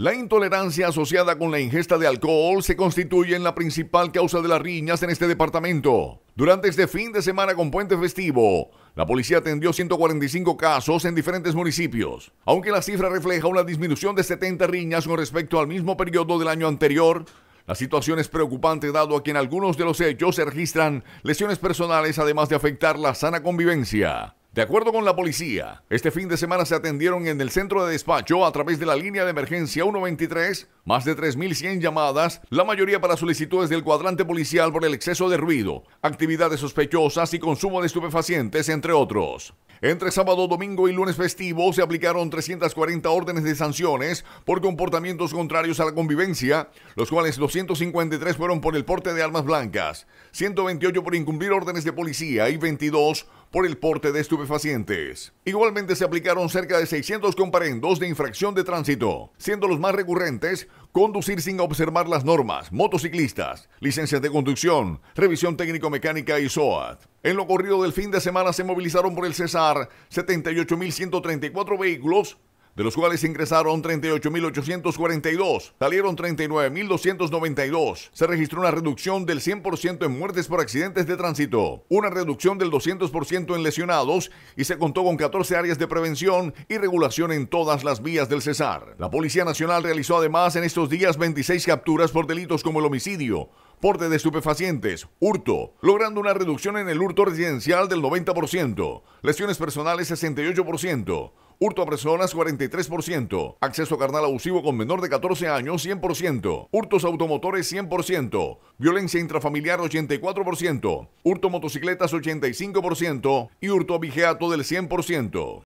La intolerancia asociada con la ingesta de alcohol se constituye en la principal causa de las riñas en este departamento. Durante este fin de semana con puente festivo, la policía atendió 145 casos en diferentes municipios. Aunque la cifra refleja una disminución de 70 riñas con respecto al mismo periodo del año anterior, la situación es preocupante dado a que en algunos de los hechos se registran lesiones personales además de afectar la sana convivencia. De acuerdo con la policía, este fin de semana se atendieron en el centro de despacho a través de la línea de emergencia 123 más de 3.100 llamadas, la mayoría para solicitudes del cuadrante policial por el exceso de ruido, actividades sospechosas y consumo de estupefacientes, entre otros. Entre sábado, domingo y lunes festivo se aplicaron 340 órdenes de sanciones por comportamientos contrarios a la convivencia, los cuales 253 fueron por el porte de armas blancas, 128 por incumplir órdenes de policía y 22 por el porte de estupefacientes. Igualmente se aplicaron cerca de 600 comparendos de infracción de tránsito, siendo los más recurrentes conducir sin observar las normas, motociclistas, licencias de conducción, revisión técnico-mecánica y SOAT. En lo corrido del fin de semana se movilizaron por el Cesar 78.134 vehículos de los cuales ingresaron 38.842, salieron 39.292. Se registró una reducción del 100% en muertes por accidentes de tránsito, una reducción del 200% en lesionados y se contó con 14 áreas de prevención y regulación en todas las vías del Cesar. La Policía Nacional realizó además en estos días 26 capturas por delitos como el homicidio, porte de estupefacientes, hurto, logrando una reducción en el hurto residencial del 90%, lesiones personales 68%, Hurto a personas, 43%. Acceso carnal abusivo con menor de 14 años, 100%. Hurtos automotores, 100%. Violencia intrafamiliar, 84%. Hurto motocicletas, 85%. Y hurto a vigeato del 100%.